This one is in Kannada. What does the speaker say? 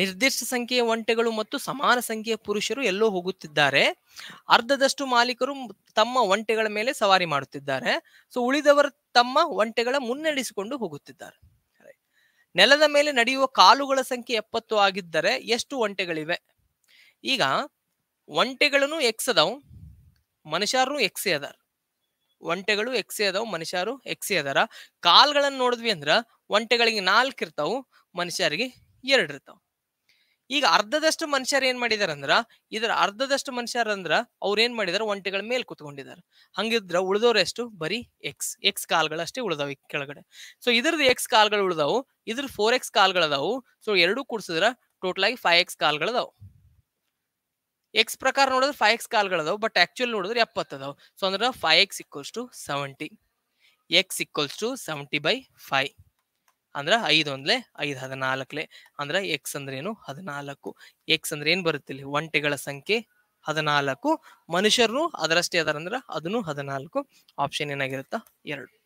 ನಿರ್ದಿಷ್ಟ ಸಂಖ್ಯೆಯ ಒಂಟೆಗಳು ಮತ್ತು ಸಮಾನ ಸಂಖ್ಯೆಯ ಪುರುಷರು ಎಲ್ಲೋ ಹೋಗುತ್ತಿದ್ದಾರೆ ಅರ್ಧದಷ್ಟು ಮಾಲೀಕರು ತಮ್ಮ ಒಂಟೆಗಳ ಮೇಲೆ ಸವಾರಿ ಮಾಡುತ್ತಿದ್ದಾರೆ ಸೊ ಉಳಿದವರು ತಮ್ಮ ಒಂಟೆಗಳ ಮುನ್ನಡೆಸಿಕೊಂಡು ಹೋಗುತ್ತಿದ್ದಾರೆ ನೆಲದ ಮೇಲೆ ನಡೆಯುವ ಕಾಲುಗಳ ಸಂಖ್ಯೆ ಎಪ್ಪತ್ತು ಆಗಿದ್ದರೆ ಎಷ್ಟು ಒಂಟೆಗಳಿವೆ ಈಗ ಒಂಟೆಗಳನ್ನು ಎಕ್ಸದವು ಮನುಷ್ಯರು ಎಕ್ಸೆ ಅದಾರ ಒಂಟೆಗಳು ಎಕ್ಸೆ ಅದಾವ ಮನುಷ್ಯರು ಎಕ್ಸೆ ಅದಾರ ಕಾಲ್ಗಳನ್ನು ನೋಡಿದ್ವಿ ಅಂದ್ರ ಒಂಟೆಗಳಿಗೆ ನಾಲ್ಕು ಇರ್ತಾವು ಮನುಷ್ಯರಿಗೆ ಎರಡು ಇರ್ತಾವ ಈಗ ಅರ್ಧದಷ್ಟು ಮನುಷ್ಯರು ಏನ್ ಮಾಡಿದಾರಂದ್ರ ಇದ್ರ ಅರ್ಧದಷ್ಟು ಮನುಷ್ಯರಂದ್ರ ಅವ್ರ ಏನ್ ಮಾಡಿದಾರ ಒಂಟೆಗಳ ಮೇಲೆ ಕುತ್ಕೊಂಡಿದ್ದಾರೆ ಹಂಗಿದ್ರ ಉಳಿದವ್ರ ಎಷ್ಟು ಬರೀ ಎಕ್ಸ್ ಎಕ್ಸ್ ಕಾಲ್ಗಳಷ್ಟೇ ಉಳಿದಾವ ಕೆಳಗಡೆ ಸೊ ಇದ್ರದ್ದು ಎಕ್ಸ್ ಕಾಲ್ಗಳು ಉಳಿದಾವು ಇದ್ರ ಫೋರ್ ಎಕ್ಸ್ ಕಾಲ್ಗಳದಾವು ಸೊ ಎರಡು ಕೂಡಿಸಿದ್ರ ಟೋಟಲ್ ಆಗಿ ಫೈವ್ ಎಕ್ಸ್ ಕಾಲ್ಗಳದಾವು ಎಕ್ಸ್ ಪ್ರಕಾರ ನೋಡಿದ್ರೆ ಫೈವ್ ಎಕ್ಸ್ ಕಾಲ್ಗಳದಾವು ಬಟ್ ಆಕ್ಚುಲ್ ನೋಡಿದ್ರೆ ಎಪ್ಪತ್ತದಾವು ಸೊ ಅಂದ್ರೆ five X equals to seventy X equals to seventy by five ಅಂದ್ರೆ ಐದು ಒಂದ್ಲೆ ಐದು ಹದಿನಾಲ್ಕಲೆ ಅಂದ್ರ ಎಕ್ಸ್ ಅಂದ್ರೆ ಏನು ಹದಿನಾಲ್ಕು ಎಕ್ಸ್ ಅಂದ್ರೆ ಏನ್ ಬರುತ್ತಿಲ್ಲ ಒಂಟೆಗಳ ಸಂಖ್ಯೆ ಹದಿನಾಲ್ಕು ಮನುಷ್ಯರು ಅದರಷ್ಟೇ ಅದರಂದ್ರ ಅದನ್ನು ಹದಿನಾಲ್ಕು ಆಪ್ಷನ್ ಏನಾಗಿರುತ್ತ ಎರಡು